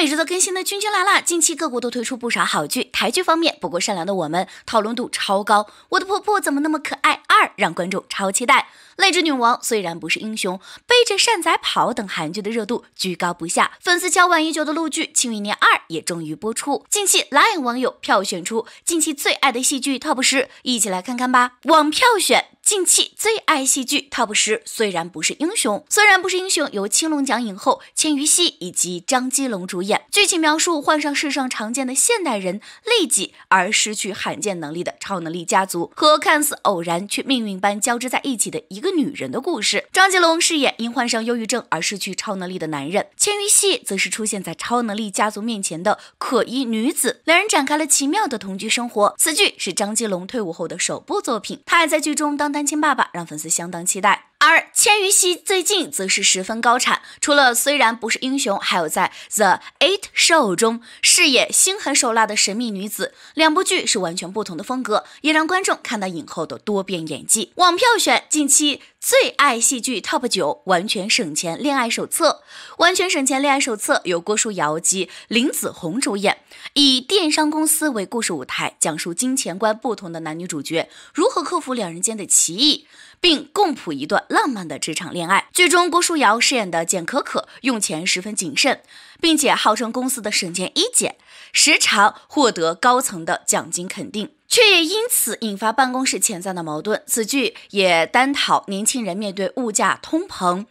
每日更新的君君辣辣，近期各国都推出不少好剧。台剧方面，不过善良的我们讨论度超高。我的婆婆怎么那么可爱？二让观众超期待。泪之女王虽然不是英雄，背着善宰跑等韩剧的热度居高不下。粉丝交往已久的陆剧庆余年二也终于播出。近期蓝影网友票选出近期最爱的戏剧 TOP 十，一起来看看吧。网票选。近期最爱戏剧《TOP 十虽然不是英雄》，虽然不是英雄由青龙奖影后千禹熙以及张基龙主演。剧情描述患上世上常见的现代人利己而失去罕见能力的超能力家族和看似偶然却命运般交织在一起的一个女人的故事。张基龙饰演因患上忧郁症而失去超能力的男人，千禹熙则是出现在超能力家族面前的可疑女子，两人展开了奇妙的同居生活。此剧是张基龙退伍后的首部作品，他还在剧中当。单亲爸爸让粉丝相当期待。而千余熙最近则是十分高产，除了虽然不是英雄，还有在《The Eight Show》中饰演心狠手辣的神秘女子。两部剧是完全不同的风格，也让观众看到影后的多变演技。网票选近期最爱戏剧 TOP 九，完全省钱恋爱手册。完全省钱恋爱手册由郭书瑶及林子闳主演，以电商公司为故事舞台，讲述金钱观不同的男女主角如何克服两人间的歧义，并共谱一段。浪漫的职场恋爱剧中，郭书瑶饰演的简可可用钱十分谨慎，并且号称公司的省钱一姐，时常获得高层的奖金肯定，却也因此引发办公室潜在的矛盾。此剧也单讨年轻人面对物价通膨。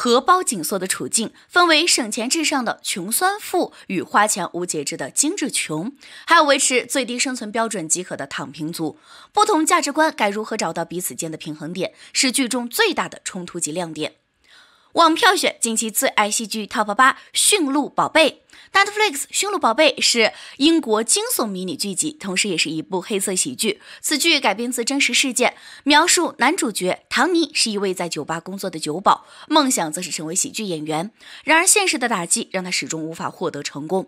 荷包紧缩的处境分为省钱至上的穷酸富与花钱无节制的精致穷，还有维持最低生存标准即可的躺平族。不同价值观该如何找到彼此间的平衡点，是剧中最大的冲突及亮点。网票选近期最爱戏剧 TOP 八，《驯鹿宝贝》。Netflix《驯鹿宝贝》是英国惊悚迷你剧集，同时也是一部黑色喜剧。此剧改编自真实事件，描述男主角唐尼是一位在酒吧工作的酒保，梦想则是成为喜剧演员。然而现实的打击让他始终无法获得成功。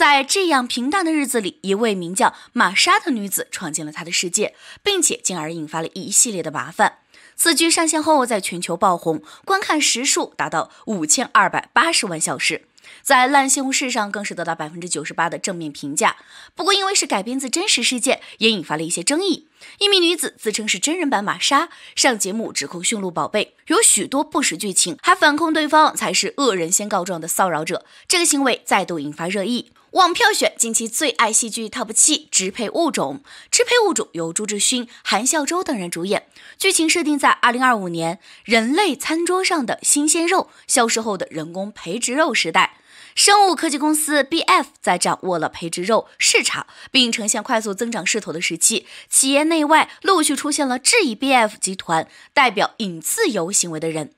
在这样平淡的日子里，一位名叫玛莎的女子闯进了他的世界，并且进而引发了一系列的麻烦。此剧上线后在全球爆红，观看时数达到五千二百八十万小时，在烂西红柿上更是得到百分之九十八的正面评价。不过，因为是改编自真实事件，也引发了一些争议。一名女子自称是真人版玛莎，上节目指控驯鹿宝贝有许多不实剧情，还反控对方才是恶人先告状的骚扰者，这个行为再度引发热议。网票选近期最爱戏剧《TOP 七《支配物种，支配物种由朱志勋、韩孝周等人主演，剧情设定在二零二五年人类餐桌上的新鲜肉消失后的人工培植肉时代。生物科技公司 BF 在掌握了培植肉市场并呈现快速增长势头的时期，企业内外陆续出现了质疑 BF 集团代表引自由行为的人。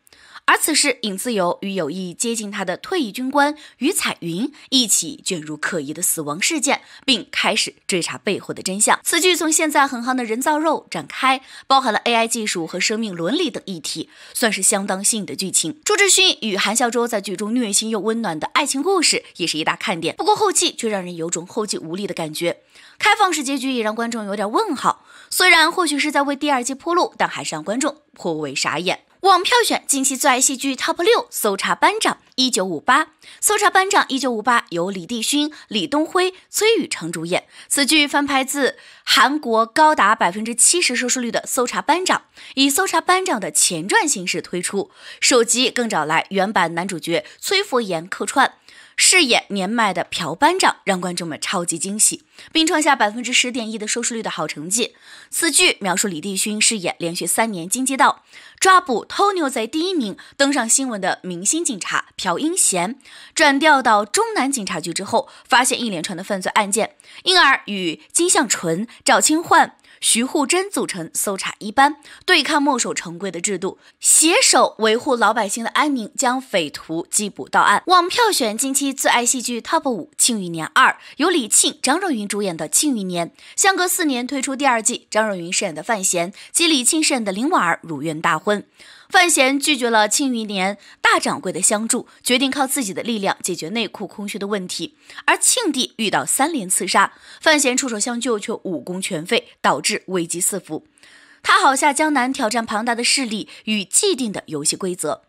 而此时，尹自由与有意接近他的退役军官于彩云一起卷入可疑的死亡事件，并开始追查背后的真相。此剧从现在很夯的人造肉展开，包含了 AI 技术和生命伦理等议题，算是相当新颖的剧情。朱智勋与韩孝周在剧中虐心又温暖的爱情故事也是一大看点。不过后期却让人有种后继无力的感觉，开放式结局也让观众有点问号。虽然或许是在为第二季铺路，但还是让观众颇为傻眼。网票选近期最爱戏剧 TOP 六，《搜查班长》一九五八，《搜查班长》一九五八由李帝勋、李东辉、崔宇成主演。此剧翻拍自韩国高达百分之七十收视率的《搜查班长》，以《搜查班长》的前传形式推出，首集更找来原版男主角崔佛岩客串。饰演年迈的朴班长，让观众们超级惊喜，并创下百分之十点一的收视率的好成绩。此剧描述李帝勋饰演连续三年金街道抓捕偷牛贼第一名，登上新闻的明星警察朴英贤，转调到中南警察局之后，发现一连串的犯罪案件，因而与金向纯、赵清焕。徐沪贞组成搜查一班，对抗墨守成规的制度，携手维护老百姓的安宁，将匪徒缉捕到案。网票选近期最爱戏剧 TOP 五，《庆余年二》由李沁、张若昀主演的《庆余年》，相隔四年推出第二季，张若昀饰演的范闲及李沁饰演的林婉儿如愿大婚。范闲拒绝了庆余年大掌柜的相助，决定靠自己的力量解决内库空虚的问题。而庆帝遇到三连刺杀，范闲出手相救，却武功全废，导致危机四伏。他好下江南挑战庞大的势力与既定的游戏规则。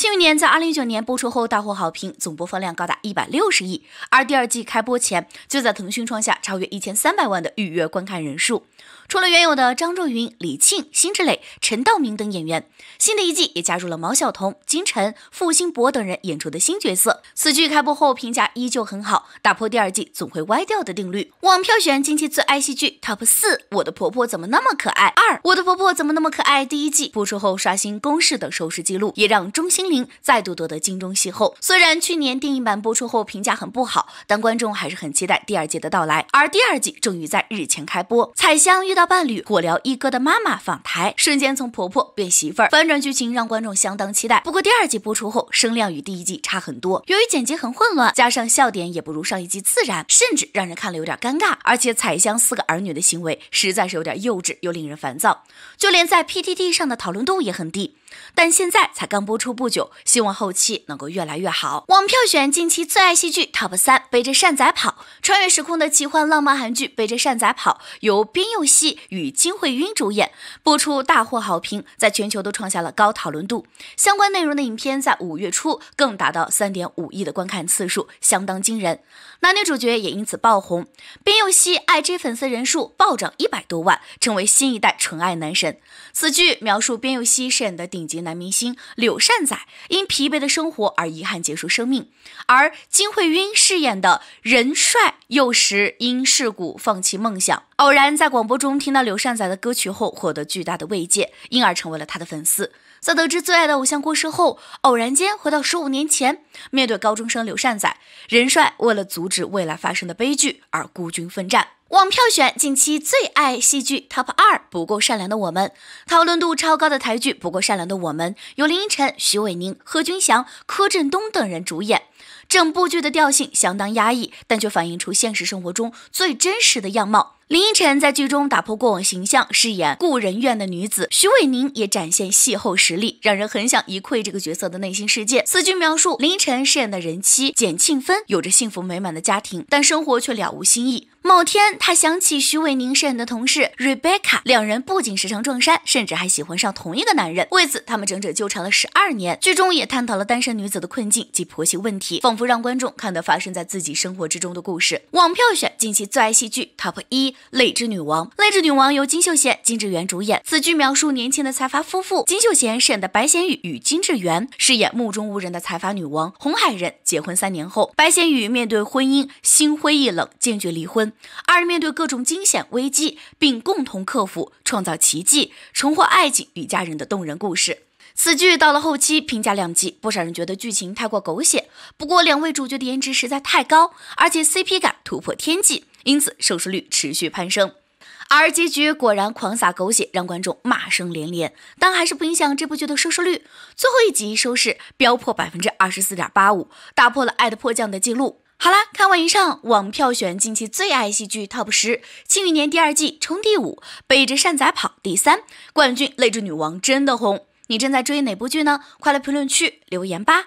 《庆余年》在二零一九年播出后大获好评，总播放量高达一百六十亿。而第二季开播前，就在腾讯创下超越一千三百万的预约观看人数。除了原有的张若昀、李沁、辛芷蕾、陈道明等演员，新的一季也加入了毛晓彤、金晨、傅辛博等人演出的新角色。此剧开播后评价依旧很好，打破第二季总会歪掉的定律。网票选近期最爱戏剧 top 四，《我的婆婆怎么那么可爱》二，《我的婆婆怎么那么可爱》第一季播出后刷新公式等收视记录，也让中心。再度夺得金钟戏后，虽然去年电影版播出后评价很不好，但观众还是很期待第二季的到来。而第二季终于在日前开播，彩香遇到伴侣火疗一哥的妈妈访台，瞬间从婆婆变媳妇儿，反转剧情让观众相当期待。不过第二季播出后声量与第一季差很多，由于剪辑很混乱，加上笑点也不如上一季自然，甚至让人看了有点尴尬。而且彩香四个儿女的行为实在是有点幼稚又令人烦躁，就连在 PTT 上的讨论度也很低。但现在才刚播出不久，希望后期能够越来越好。网票选近期最爱戏剧 TOP 三，《背着善宰跑》穿越时空的奇幻浪漫韩剧《背着善宰跑》，由边佑锡与金惠允主演，播出大获好评，在全球都创下了高讨论度。相关内容的影片在五月初更达到三点五亿的观看次数，相当惊人。男女主角也因此爆红，边佑锡爱追粉丝人数暴涨一百多万，成为新一代纯爱男神。此剧描述边佑锡饰演的顶。顶级男明星柳善宰因疲惫的生活而遗憾结束生命，而金惠允饰演的任帅，幼时因事故放弃梦想，偶然在广播中听到柳善宰的歌曲后获得巨大的慰藉，因而成为了他的粉丝。在得知最爱的偶像过世后，偶然间回到十五年前，面对高中生柳善宰，任帅为了阻止未来发生的悲剧而孤军奋战。网票选近期最爱戏剧 TOP 二，《不够善良的我们》讨论度超高的台剧。不够善良的我们由林依晨、徐伟宁、贺军翔、柯震东等人主演，整部剧的调性相当压抑，但却反映出现实生活中最真实的样貌。林依晨在剧中打破过往形象，饰演故人院的女子徐伟宁，也展现戏后实力，让人很想一窥这个角色的内心世界。此剧描述林依晨饰演的人妻简庆芬，有着幸福美满的家庭，但生活却了无新意。某天，她想起徐伟宁饰演的同事 Rebecca，两人不仅时常撞衫，甚至还喜欢上同一个男人，为此他们整整纠缠了十二年。剧中也探讨了单身女子的困境及婆媳问题，仿佛让观众看到发生在自己生活之中的故事。网票选近期最爱戏剧 top 一。《泪之女王》《泪之女王》由金秀贤、金智媛主演。此剧描述年轻的财阀夫妇金秀贤饰演的白贤宇与金智媛饰演目中无人的财阀女王红海人结婚三年后，白贤宇面对婚姻心灰意冷，坚决离婚。二人面对各种惊险危机，并共同克服、创造奇迹，重获爱情与家人的动人故事。此剧到了后期评价两极，不少人觉得剧情太过狗血，不过两位主角的颜值实在太高，而且 CP 感突破天际。因此，收视率持续攀升，而结局果然狂撒狗血，让观众骂声连连，但还是不影响这部剧的收视率。最后一集收视飙破百分之二十四点八五，打破了爱的迫降的记录。好啦，看完以上网票选近期最爱戏剧 TOP 十，《庆余年》第二季冲第五，《背着善宰跑》第三，冠军《泪之女王》真的红。你正在追哪部剧呢？快来评论区留言吧。